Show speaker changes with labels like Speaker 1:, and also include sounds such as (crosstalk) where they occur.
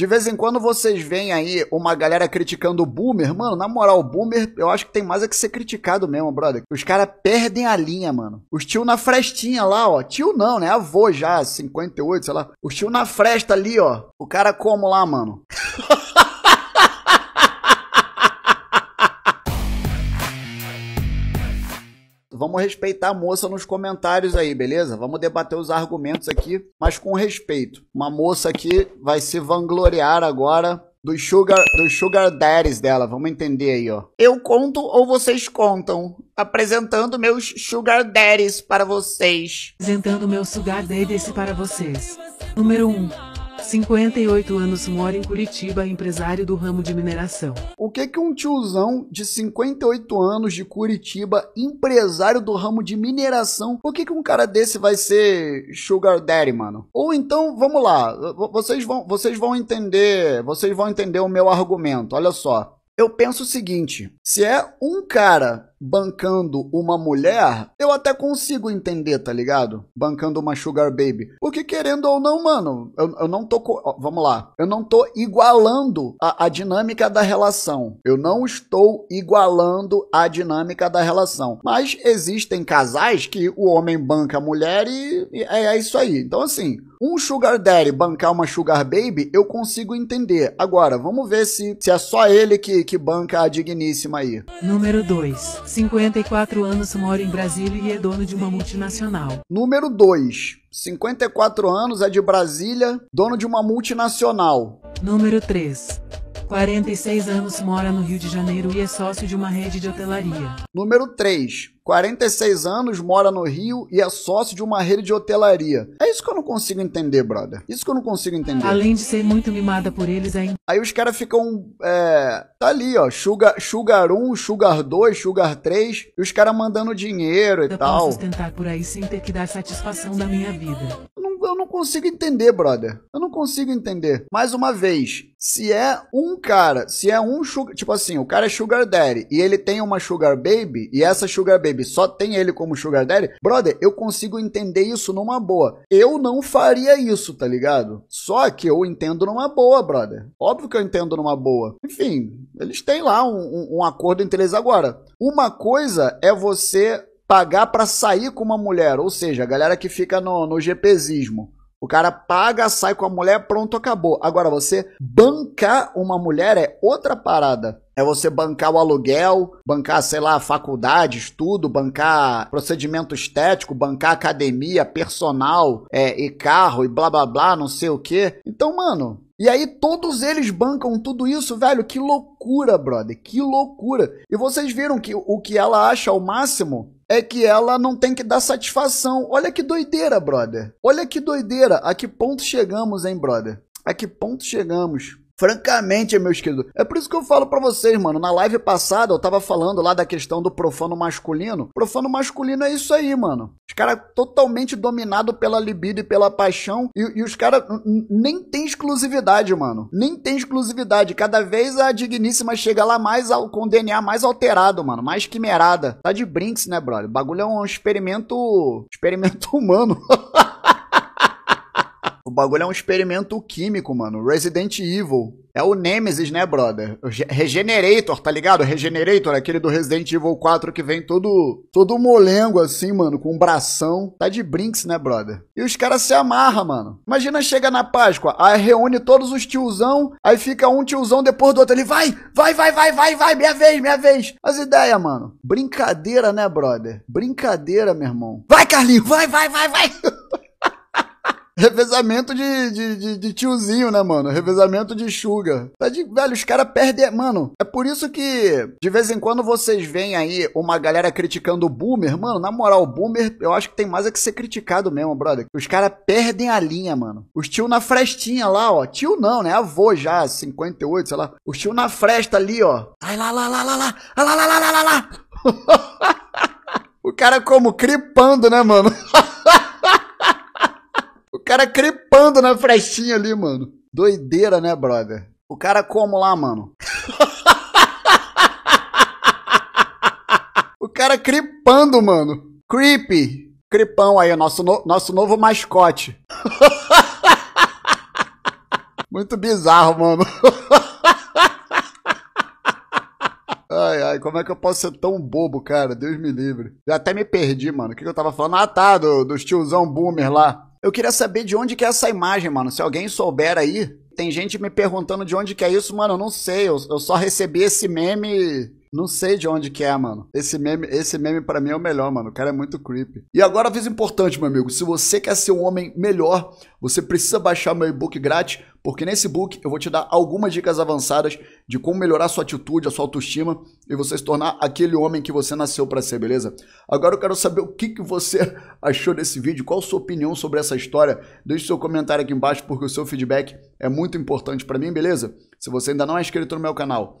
Speaker 1: De vez em quando vocês veem aí uma galera criticando o Boomer. Mano, na moral, o Boomer eu acho que tem mais a que ser criticado mesmo, brother. Os caras perdem a linha, mano. Os tio na frestinha lá, ó. Tio não, né? Avô já, 58, sei lá. Os tio na fresta ali, ó. O cara como lá, mano? (laughs) Vamos respeitar a moça nos comentários aí, beleza? Vamos debater os argumentos aqui, mas com respeito. Uma moça aqui vai se vangloriar agora dos sugar, dos sugar daddies dela. Vamos entender aí, ó. Eu conto ou vocês contam? Apresentando meus sugar daddies para vocês. Apresentando meus sugar daddies para vocês. Número 1. Um. 58 anos, mora em Curitiba, empresário do ramo de mineração. O que que um tiozão de 58 anos de Curitiba, empresário do ramo de mineração, o que que um cara desse vai ser sugar daddy, mano? Ou então, vamos lá, vocês vão, vocês vão entender, vocês vão entender o meu argumento. Olha só, eu penso o seguinte: se é um cara bancando uma mulher, eu até consigo entender, tá ligado? Bancando uma sugar baby. Porque querendo ou não, mano, eu, eu não tô. Vamos lá. Eu não tô igualando a, a dinâmica da relação. Eu não estou igualando a dinâmica da relação. Mas existem casais que o homem banca a mulher e, e é, é isso aí. Então, assim, um sugar daddy bancar uma sugar baby, eu consigo entender. Agora, vamos ver se, se é só ele que, que banca a digníssima aí. Número 2. 54 anos mora em Brasília e é dono de uma multinacional. Número 2. 54 anos, é de Brasília, dono de uma multinacional. Número 3. 46 anos, mora no Rio de Janeiro e é sócio de uma rede de hotelaria. Número 3. 46 anos, mora no Rio e é sócio de uma rede de hotelaria. É isso que eu não consigo entender, brother. Isso que eu não consigo entender. Além de ser muito mimada por eles, ainda. É aí os caras ficam. É, tá ali, ó. Sugar, sugar 1, Sugar 2, Sugar 3. E os caras mandando dinheiro e tal. Eu posso tentar por aí sem ter que dar satisfação da minha vida consigo entender, brother. Eu não consigo entender. Mais uma vez, se é um cara, se é um sugar, tipo assim, o cara é sugar daddy e ele tem uma sugar baby e essa sugar baby só tem ele como sugar daddy, brother, eu consigo entender isso numa boa. Eu não faria isso, tá ligado? Só que eu entendo numa boa, brother. Óbvio que eu entendo numa boa. Enfim, eles têm lá um, um, um acordo entre eles agora. Uma coisa é você pagar para sair com uma mulher, ou seja, a galera que fica no, no GPzismo. O cara paga, sai com a mulher, pronto, acabou. Agora, você bancar uma mulher é outra parada. É você bancar o aluguel, bancar, sei lá, faculdade, estudo, bancar procedimento estético, bancar academia, personal é, e carro e blá blá blá, não sei o quê. Então, mano, e aí todos eles bancam tudo isso, velho. Que loucura, brother. Que loucura. E vocês viram que o que ela acha ao máximo é que ela não tem que dar satisfação. Olha que doideira, brother. Olha que doideira. A que ponto chegamos, hein, brother? A que ponto chegamos? Francamente, meus queridos. É por isso que eu falo para vocês, mano. Na live passada eu tava falando lá da questão do profano masculino. Profano masculino é isso aí, mano. Os caras totalmente dominados pela libido e pela paixão. E, e os caras nem tem exclusividade, mano. Nem tem exclusividade. Cada vez a digníssima chega lá mais ao, com DNA mais alterado, mano. Mais quimerada. Tá de brinks, né, brother? O bagulho é um experimento. Experimento (laughs) humano. O bagulho é um experimento químico, mano. Resident Evil. É o Nemesis, né, brother? Regenerator, tá ligado? Regenerator, aquele do Resident Evil 4 que vem todo todo molengo assim, mano, com um bração. Tá de brinks, né, brother? E os caras se amarram, mano. Imagina chega na Páscoa, aí reúne todos os tiozão, aí fica um tiozão depois do outro. Ele vai, vai, vai, vai, vai, vai, minha vez, minha vez. As ideias, mano. Brincadeira, né, brother? Brincadeira, meu irmão. Vai, Carlinho, vai, vai, vai, vai. (laughs) Revezamento de, de, de, de tiozinho, né, mano? Revezamento de sugar. Tá de, velho, os caras perdem. Mano, é por isso que de vez em quando vocês veem aí uma galera criticando o boomer. Mano, na moral, o boomer eu acho que tem mais é que ser criticado mesmo, brother. Os caras perdem a linha, mano. Os tio na frestinha lá, ó. Tio não, né? Avô já, 58, sei lá. Os tio na fresta ali, ó. Ai lá, lá, lá, lá, lá. Lá, lá, lá, lá, lá, lá. (laughs) o cara como cripando, né, mano? (laughs) cara crepando na frestinha ali, mano. Doideira, né, brother? O cara como lá, mano? (laughs) o cara crepando, mano. Creepy. Crepão aí, nosso, no... nosso novo mascote. (laughs) Muito bizarro, mano. (laughs) Ai, ai, como é que eu posso ser tão bobo, cara? Deus me livre. Já até me perdi, mano. O que, que eu tava falando? Ah, tá, do, dos tiozão boomer lá. Eu queria saber de onde que é essa imagem, mano. Se alguém souber aí, tem gente me perguntando de onde que é isso, mano. Eu não sei. Eu, eu só recebi esse meme não sei de onde que é, mano. Esse meme, esse meme para mim é o melhor, mano. O cara é muito creepy. E agora aviso importante, meu amigo. Se você quer ser um homem melhor, você precisa baixar meu e-book grátis, porque nesse book eu vou te dar algumas dicas avançadas de como melhorar sua atitude, a sua autoestima e você se tornar aquele homem que você nasceu para ser, beleza? Agora eu quero saber o que, que você (laughs) achou desse vídeo, qual a sua opinião sobre essa história. Deixe seu comentário aqui embaixo, porque o seu feedback é muito importante para mim, beleza? Se você ainda não é inscrito no meu canal,